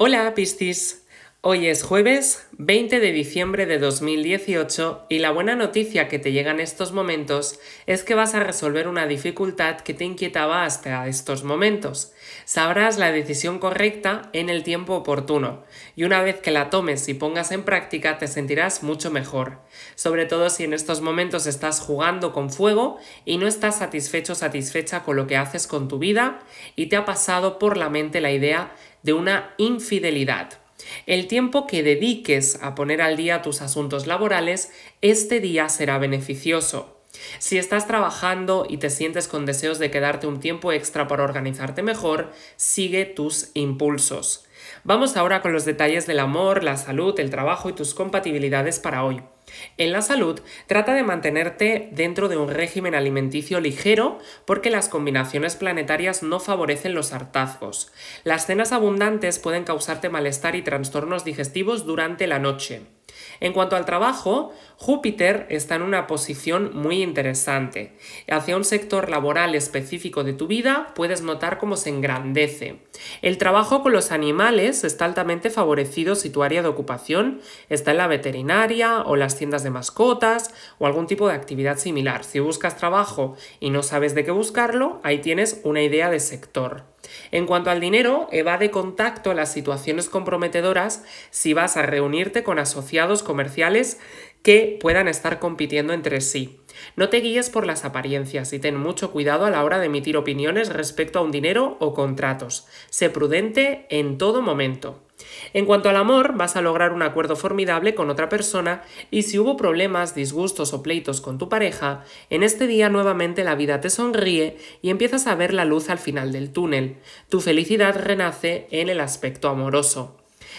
Hola pistis! hoy es jueves 20 de diciembre de 2018 y la buena noticia que te llega en estos momentos es que vas a resolver una dificultad que te inquietaba hasta estos momentos. Sabrás la decisión correcta en el tiempo oportuno y una vez que la tomes y pongas en práctica te sentirás mucho mejor, sobre todo si en estos momentos estás jugando con fuego y no estás satisfecho o satisfecha con lo que haces con tu vida y te ha pasado por la mente la idea de una infidelidad. El tiempo que dediques a poner al día tus asuntos laborales, este día será beneficioso. Si estás trabajando y te sientes con deseos de quedarte un tiempo extra para organizarte mejor, sigue tus impulsos. Vamos ahora con los detalles del amor, la salud, el trabajo y tus compatibilidades para hoy. En la salud, trata de mantenerte dentro de un régimen alimenticio ligero porque las combinaciones planetarias no favorecen los hartazgos. Las cenas abundantes pueden causarte malestar y trastornos digestivos durante la noche. En cuanto al trabajo, Júpiter está en una posición muy interesante. Hacia un sector laboral específico de tu vida puedes notar cómo se engrandece. El trabajo con los animales está altamente favorecido si tu área de ocupación está en la veterinaria o las tiendas de mascotas o algún tipo de actividad similar. Si buscas trabajo y no sabes de qué buscarlo, ahí tienes una idea de sector. En cuanto al dinero, evade contacto a las situaciones comprometedoras si vas a reunirte con asociados comerciales que puedan estar compitiendo entre sí. No te guíes por las apariencias y ten mucho cuidado a la hora de emitir opiniones respecto a un dinero o contratos. Sé prudente en todo momento. En cuanto al amor, vas a lograr un acuerdo formidable con otra persona y si hubo problemas, disgustos o pleitos con tu pareja, en este día nuevamente la vida te sonríe y empiezas a ver la luz al final del túnel. Tu felicidad renace en el aspecto amoroso.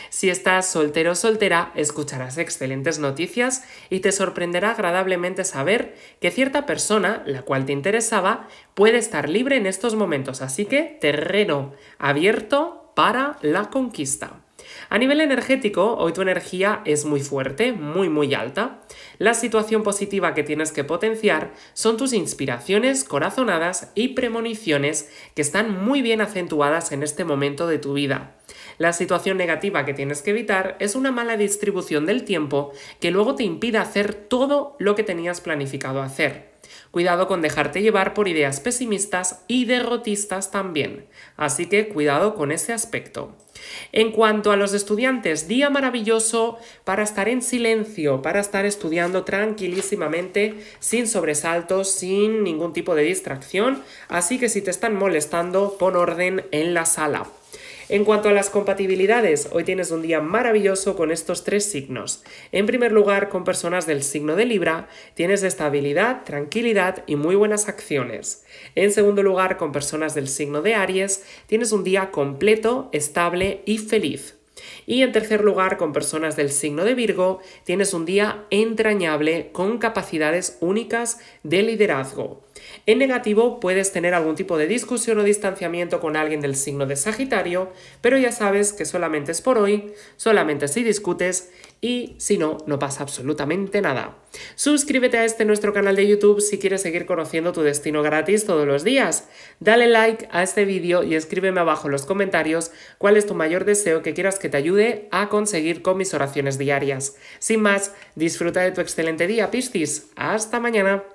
Si estás soltero o soltera, escucharás excelentes noticias y te sorprenderá agradablemente saber que cierta persona, la cual te interesaba, puede estar libre en estos momentos, así que terreno abierto para la conquista. A nivel energético, hoy tu energía es muy fuerte, muy muy alta. La situación positiva que tienes que potenciar son tus inspiraciones, corazonadas y premoniciones que están muy bien acentuadas en este momento de tu vida. La situación negativa que tienes que evitar es una mala distribución del tiempo que luego te impida hacer todo lo que tenías planificado hacer. Cuidado con dejarte llevar por ideas pesimistas y derrotistas también, así que cuidado con ese aspecto. En cuanto a los estudiantes, día maravilloso para estar en silencio, para estar estudiando tranquilísimamente, sin sobresaltos, sin ningún tipo de distracción, así que si te están molestando, pon orden en la sala. En cuanto a las compatibilidades, hoy tienes un día maravilloso con estos tres signos. En primer lugar, con personas del signo de Libra, tienes estabilidad, tranquilidad y muy buenas acciones. En segundo lugar, con personas del signo de Aries, tienes un día completo, estable y feliz. Y en tercer lugar, con personas del signo de Virgo, tienes un día entrañable con capacidades únicas de liderazgo. En negativo puedes tener algún tipo de discusión o distanciamiento con alguien del signo de Sagitario, pero ya sabes que solamente es por hoy, solamente si discutes y si no, no pasa absolutamente nada. Suscríbete a este nuestro canal de YouTube si quieres seguir conociendo tu destino gratis todos los días. Dale like a este vídeo y escríbeme abajo en los comentarios cuál es tu mayor deseo que quieras que te ayude a conseguir con mis oraciones diarias. Sin más, disfruta de tu excelente día, Piscis. Hasta mañana.